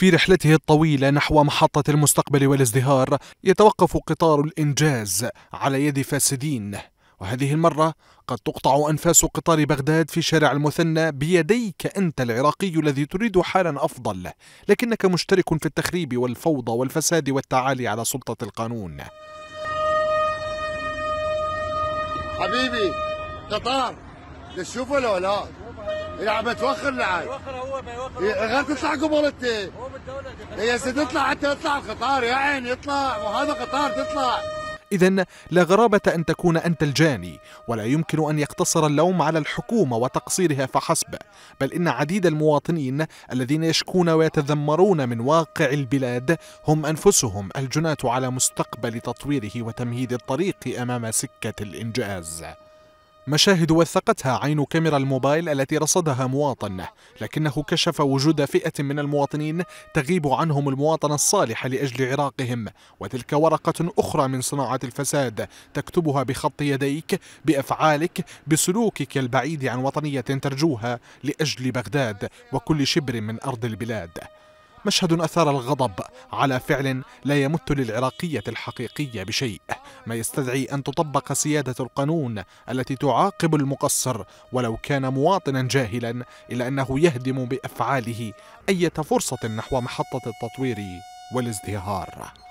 في رحلته الطويلة نحو محطة المستقبل والازدهار يتوقف قطار الإنجاز على يد فاسدين وهذه المرة قد تقطع أنفاس قطار بغداد في شارع المثنى بيديك أنت العراقي الذي تريد حالا أفضل لكنك مشترك في التخريب والفوضى والفساد والتعالي على سلطة القانون حبيبي قطار تشوفه لو لا يلعب توخر اللعب يوخر هو يوخر غير تطلع قبلت هو بالدوله يا سيدي تطلع حتى يطلع القطار يا عين يطلع وهذا قطار تطلع إذا لا غرابة أن تكون أنت الجاني ولا يمكن أن يقتصر اللوم على الحكومة وتقصيرها فحسب بل إن عديد المواطنين الذين يشكون ويتذمرون من واقع البلاد هم أنفسهم الجناة على مستقبل تطويره وتمهيد الطريق أمام سكة الإنجاز مشاهد وثقتها عين كاميرا الموبايل التي رصدها مواطن لكنه كشف وجود فئة من المواطنين تغيب عنهم المواطنة الصالحة لأجل عراقهم وتلك ورقة أخرى من صناعة الفساد تكتبها بخط يديك بأفعالك بسلوكك البعيد عن وطنية ترجوها لأجل بغداد وكل شبر من أرض البلاد مشهد أثار الغضب على فعل لا يمت للعراقية الحقيقية بشيء ما يستدعي أن تطبق سيادة القانون التي تعاقب المقصر ولو كان مواطنا جاهلا إلا أنه يهدم بأفعاله أي فرصة نحو محطة التطوير والازدهار